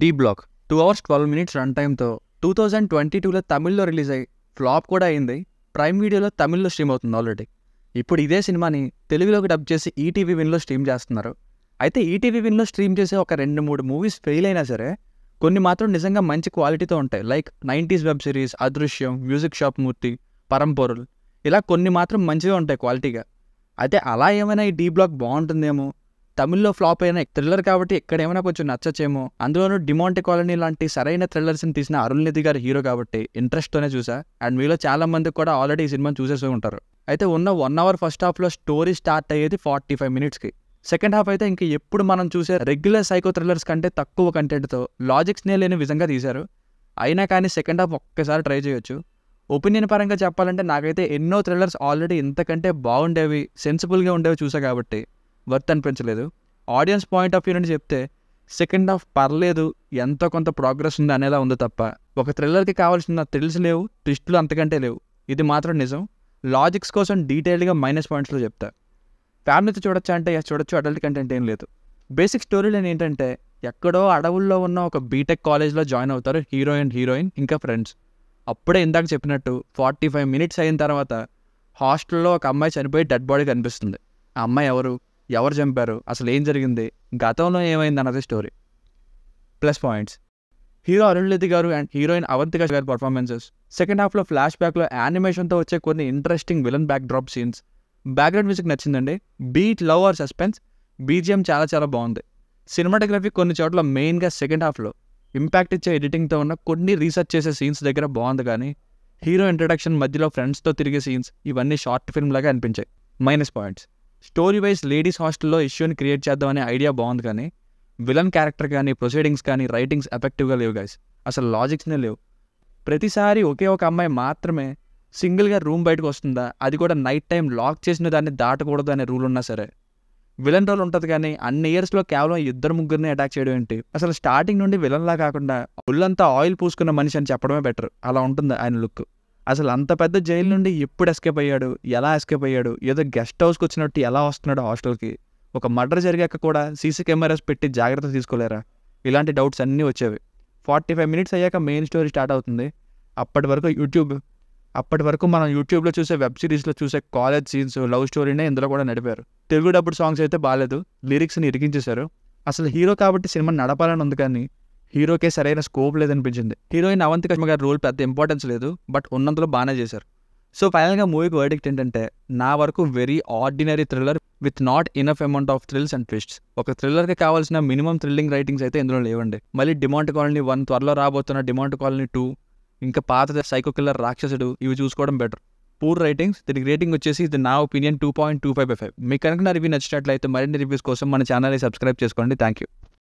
D block two hours twelve minutes run టైమ్తో two thousand twenty టూలో తమిళ్లో release అయ్యి ఫ్లాప్ కూడా అయింది ప్రైమ్ వీడియోలో తమిళ్లో స్ట్రీమ్ అవుతుంది ఆల్రెడీ ఇప్పుడు ఇదే సినిమాని తెలుగులోకి డబ్ చేసి ఈటీవీ విన్లో స్ట్రీమ్ చేస్తున్నారు అయితే ఈటీవీ విన్లో స్ట్రీమ్ చేసే ఒక రెండు మూడు మూవీస్ ఫెయిల్ అయినా సరే కొన్ని మాత్రం నిజంగా మంచి క్వాలిటీతో ఉంటాయి లైక్ నైంటీస్ వెబ్ సిరీస్ అదృశ్యం మ్యూజిక్ షాప్ మూర్తి పరంపొరులు ఇలా కొన్ని మాత్రం మంచిగా ఉంటాయి క్వాలిటీగా అయితే అలా ఏమైనా ఈ డీ బ్లాక్ బాగుంటుందేమో తమిళ్లో ఫ్లాప్ అయిన థ్రిల్లర్ కాబట్టి ఎక్కడేమైనా కొంచెం నచ్చచ్చేమో అందులోనూ డిమాంటి కాలనీ లాంటి సరైన థ్రిల్లర్స్ని తీసిన అరుణ్ నిధి గారి హీరో కాబట్టి ఇంట్రెస్ట్తోనే చూసా అండ్ మీలో చాలా మంది కూడా ఆల్రెడీ ఈ సినిమాని చూసేసి ఉంటారు అయితే ఉన్న వన్ అవర్ ఫస్ట్ హాఫ్లో స్టోరీ స్టార్ట్ అయ్యేది ఫార్టీ ఫైవ్ మినిట్స్కి సెకండ్ హాఫ్ అయితే ఇంక ఎప్పుడు మనం చూసే రెగ్యులర్ సైకో థ్రిల్లర్స్ కంటే తక్కువ కంటెంట్తో లాజిక్స్నే లేని విధంగా తీశారు అయినా కానీ సెకండ్ హాఫ్ ఒక్కసారి ట్రై చేయొచ్చు ఒపీనియన్ పరంగా చెప్పాలంటే నాకైతే ఎన్నో థ్రిల్లర్స్ ఆల్రెడీ ఇంతకంటే బాగుండేవి సెన్సిబుల్గా ఉండేవి చూసా కాబట్టి వర్త్ అనిపించలేదు ఆడియన్స్ పాయింట్ ఆఫ్ వ్యూ నుండి చెప్తే సెకండ్ హాఫ్ పర్లేదు ఎంతో కొంత ప్రోగ్రెస్ ఉంది అనేలా ఉంది తప్ప ఒక థ్రిల్లర్కి కావాల్సిన థ్రిల్స్ లేవు ట్విస్టులు అంతకంటే లేవు ఇది మాత్రం నిజం లాజిక్స్ కోసం డీటెయిల్గా మైనస్ పాయింట్స్లో చెప్తా ఫ్యామిలీతో చూడొచ్చా అంటే చూడొచ్చు అడల్ట్ కంటెంట్ ఏం లేదు బేసిక్ స్టోరీ లేని ఏంటంటే ఎక్కడో అడవుల్లో ఉన్న ఒక బీటెక్ కాలేజ్లో జాయిన్ అవుతారు హీరో అండ్ హీరోయిన్ ఇంకా ఫ్రెండ్స్ అప్పుడే ఇందాక చెప్పినట్టు ఫార్టీ ఫైవ్ మినిట్స్ అయిన తర్వాత హాస్టల్లో ఒక అమ్మాయి చనిపోయి డెడ్ బాడీ కనిపిస్తుంది ఆ అమ్మాయి ఎవరు ఎవరు చంపారు అసలు ఏం జరిగింది గతంలో ఏమైంది అన్నది స్టోరీ ప్లస్ పాయింట్స్ హీరో అరుణ్లతి గారు అండ్ హీరోయిన్ అవంతిక గారి పర్ఫార్మెన్సెస్ సెకండ్ హాఫ్లో ఫ్లాష్ బ్యాక్లో యానిమేషన్తో వచ్చే కొన్ని interesting villain backdrop scenes background music నచ్చిందండి beat love or suspense BGM చాలా చాలా బాగుంది సినిమాటోగ్రఫీ కొన్ని చోట్ల మెయిన్గా సెకండ్ హాఫ్లో ఇంపాక్ట్ ఇచ్చే ఎడిటింగ్తో ఉన్న కొన్ని రీసెర్చ్ చేసే సీన్స్ దగ్గర బాగుంది కానీ హీరో ఇంట్రడక్షన్ మధ్యలో ఫ్రెండ్స్తో తిరిగే సీన్స్ ఇవన్నీ షార్ట్ ఫిల్మ్ లాగా అనిపించాయి minus points story wise ladies హాస్టల్లో ఇష్యూని క్రియేట్ చేద్దాం అనే ఐడియా బాగుంది కానీ విలన్ క్యారెక్టర్ కానీ ప్రొసీడింగ్స్ కానీ రైటింగ్స్ ఎఫెక్టివ్గా లేవు గాయస్ అసలు లాజిక్స్నే లేవు ప్రతిసారి ఒకే ఒక అమ్మాయి మాత్రమే సింగిల్గా రూమ్ బయటకు వస్తుందా అది కూడా నైట్ టైం లాక్ చేసిన దాన్ని దాటకూడదు అనే రూల్ ఉన్నా సరే విలన్ రోల్ ఉంటుంది కానీ అన్ని ఇయర్స్లో కేవలం ఇద్దరు ముగ్గురిని అటాక్ చేయడం ఏంటి అసలు స్టార్టింగ్ నుండి విలన్లా కాకుండా ఒళ్ళంతా ఆయిల్ పూసుకున్న మనిషి అని చెప్పడమే బెటర్ అలా ఉంటుంది ఆయన లుక్ అసలు అంత పెద్ద జైలు నుండి ఎప్పుడు ఎస్కేప్ అయ్యాడు ఎలా ఎస్కేప్ అయ్యాడు ఏదో గెస్ట్ హౌస్కి వచ్చినట్టు ఎలా వస్తున్నాడు హాస్టల్కి ఒక మర్డర్ జరిగాక కూడా సీసీ కెమెరాస్ పెట్టి జాగ్రత్త తీసుకోలేరా ఇలాంటి డౌట్స్ అన్నీ వచ్చేవి ఫార్టీ ఫైవ్ మినిట్స్ అయ్యాక మెయిన్ స్టోరీ స్టార్ట్ అవుతుంది అప్పటి వరకు యూట్యూబ్ అప్పటి వరకు మనం యూట్యూబ్లో చూసే వెబ్ సిరీస్లో చూసే కాలేజ్ సీన్స్ లవ్ స్టోరీనే ఇందులో కూడా నడిపారు తెలుగు డబ్బుడు సాంగ్స్ అయితే బాగాలేదు లిరిక్స్ని ఇరిగించేశారు అసలు హీరో కాబట్టి సినిమా నడపాలని ఉంది కానీ హీరోకే సరైన స్కోప్ లేదనిపించింది హీరోయిన్ అవంతి కష్మ గారి రోల్ పెద్ద ఇంపార్టెన్స్ లేదు బట్ ఉన్నంతలో బాగానే చేశారు సో ఫైనల్గా మూవీకి వర్డిక్ట్ ఏంటంటే నా వరకు very ordinary thriller with not enough amount of thrills and twists ఒక థ్రిల్లర్కి కావాల్సిన మినిమం థ్రిల్లింగ్ రైటింగ్స్ అయితే ఇందులో లేవండి మళ్ళీ డిమాండ్ కాలనీ వన్ త్వరలో రాబోతున్న డిమాండ్ కాలనీ టూ ఇంకా పాత సైకో కిల్లర్ రాక్షసుడు ఇవి చూసుకోవడం బెటర్ పూర్ రైటింగ్స్ దీనికి రేటింగ్ వచ్చేసి ఇది నా opinion two point two five five మీకు కనుక నా రివ్యూ నచ్చినట్లయితే మరిన్ని రివ్యూస్ కోసం మన ఛానల్ని సబ్స్క్రైబ్ చేసుకోండి థ్యాంక్ యూ